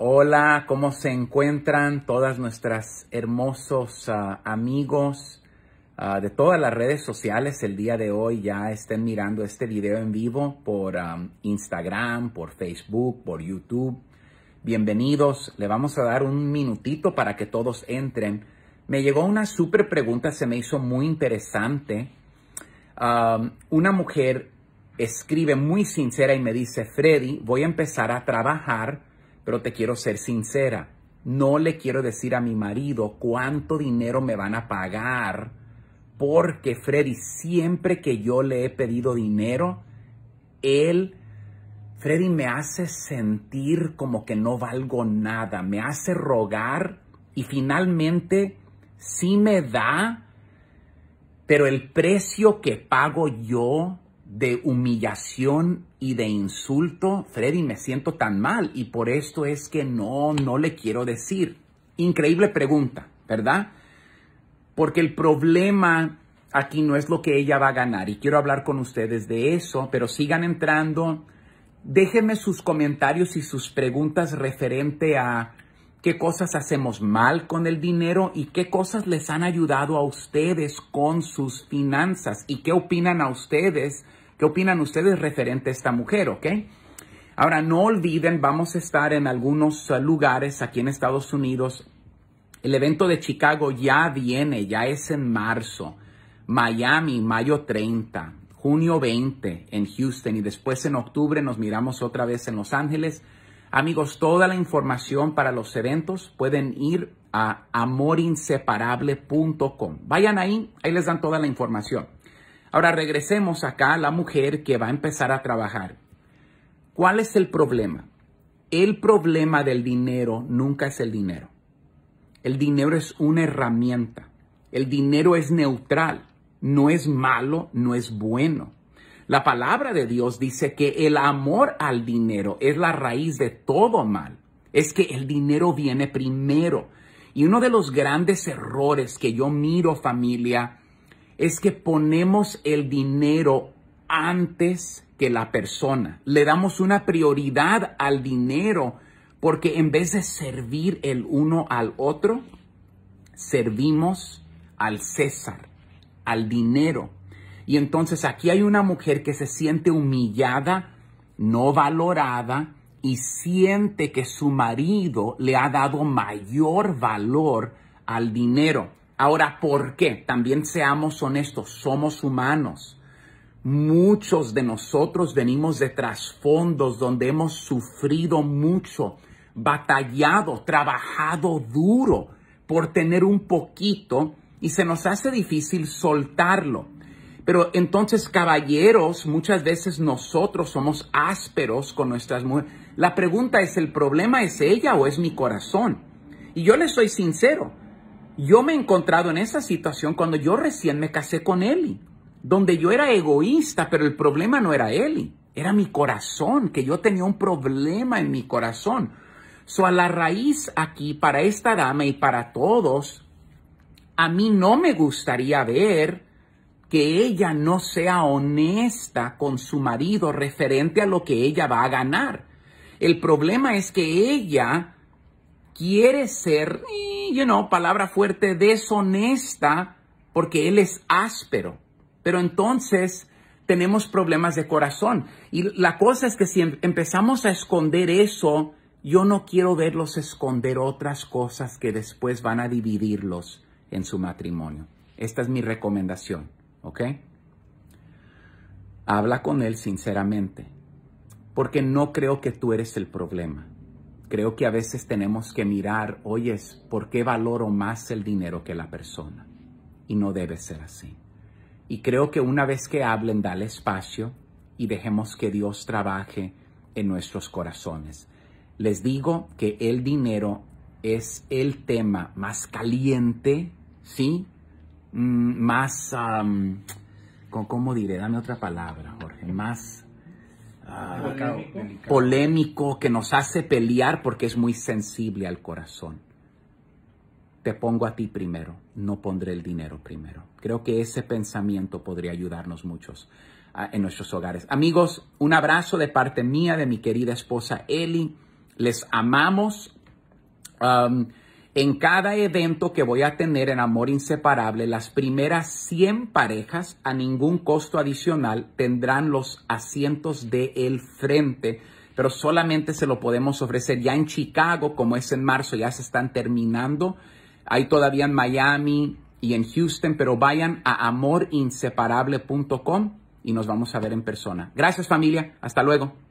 Hola, ¿cómo se encuentran todas nuestras hermosos ah, amigos ah, de todas las redes sociales? El día de hoy ya estén mirando este video en vivo por ah, Instagram, por Facebook, por YouTube. Bienvenidos, le vamos a dar un minutito para que todos entren. Me llegó una súper pregunta, se me hizo muy interesante. una mujer escribe muy sincera y me dice, Freddy, voy a empezar a trabajar pero te quiero ser sincera. No le quiero decir a mi marido cuánto dinero me van a pagar, porque Freddy, siempre que yo le he pedido dinero, él, Freddy me hace sentir como que no valgo nada, me hace rogar y finalmente sí me da, pero el precio que pago yo de humillación y de insulto, Freddy, me siento tan mal y por esto es que no, no le quiero decir. Increíble pregunta, ¿verdad? Porque el problema aquí no es lo que ella va a ganar y quiero hablar con ustedes de eso, pero sigan entrando. Déjenme sus comentarios y sus preguntas referente a qué cosas hacemos mal con el dinero y qué cosas les han ayudado a ustedes con sus finanzas y qué opinan a ustedes, qué opinan ustedes referente a esta mujer, ¿ok? Ahora, no olviden, vamos a estar en algunos lugares aquí en Estados Unidos. El evento de Chicago ya viene, ya es en marzo. Miami, mayo 30, junio 20 en Houston y después en octubre nos miramos otra vez en Los Ángeles. Amigos, toda la información para los eventos pueden ir a amorinseparable.com. Vayan ahí, ahí les dan toda la información. Ahora regresemos acá a la mujer que va a empezar a trabajar. ¿Cuál es el problema? El problema del dinero nunca es el dinero. El dinero es una herramienta. El dinero es neutral. No es malo, no es bueno. La palabra de Dios dice que el amor al dinero es la raíz de todo mal. Es que el dinero viene primero. Y uno de los grandes errores que yo miro familia es que ponemos el dinero antes que la persona. Le damos una prioridad al dinero porque en vez de servir el uno al otro, servimos al César, al dinero. Y entonces aquí hay una mujer que se siente humillada, no valorada y siente que su marido le ha dado mayor valor al dinero. Ahora, ¿por qué? También seamos honestos, somos humanos. Muchos de nosotros venimos de trasfondos donde hemos sufrido mucho, batallado, trabajado duro por tener un poquito y se nos hace difícil soltarlo. Pero entonces, caballeros, muchas veces nosotros somos ásperos con nuestras mujeres. La pregunta es, ¿el problema es ella o es mi corazón? Y yo le soy sincero, yo me he encontrado en esa situación cuando yo recién me casé con Eli, donde yo era egoísta, pero el problema no era Eli, era mi corazón, que yo tenía un problema en mi corazón. So, a la raíz aquí, para esta dama y para todos, a mí no me gustaría ver que ella no sea honesta con su marido referente a lo que ella va a ganar. El problema es que ella quiere ser, eh, you know, palabra fuerte, deshonesta porque él es áspero. Pero entonces tenemos problemas de corazón. Y la cosa es que si em-, empezamos a esconder eso, yo no quiero verlos esconder otras cosas que después van a dividirlos en su matrimonio. Esta es mi recomendación. ¿ok? Habla con él sinceramente, porque no creo que tú eres el problema. Creo que a veces tenemos que mirar, oye, ¿por qué valoro más el dinero que la persona? Y no debe ser así. Y creo que una vez que hablen, dale espacio y dejemos que Dios trabaje en nuestros corazones. Les digo que el dinero es el tema más caliente, ¿sí? Mm, más, ¿cómo diré? Dame otra palabra, Jorge, más ah, polémico. que nos hace pelear porque es muy sensible al corazón. Te pongo a ti primero, no pondré el dinero primero. Creo que ese pensamiento podría ayudarnos muchos ah, en nuestros hogares. Amigos, un abrazo de parte mía, de mi querida esposa Eli. Les amamos. En cada evento que voy a tener en Amor Inseparable, las primeras 100 parejas a ningún costo adicional tendrán los asientos de el frente, pero solamente se lo podemos ofrecer ya en Chicago, como es en marzo, ya se están terminando. Hay todavía en Miami y en Houston, pero vayan a amorinseparable.com y nos vamos a ver en persona. Gracias familia, hasta luego.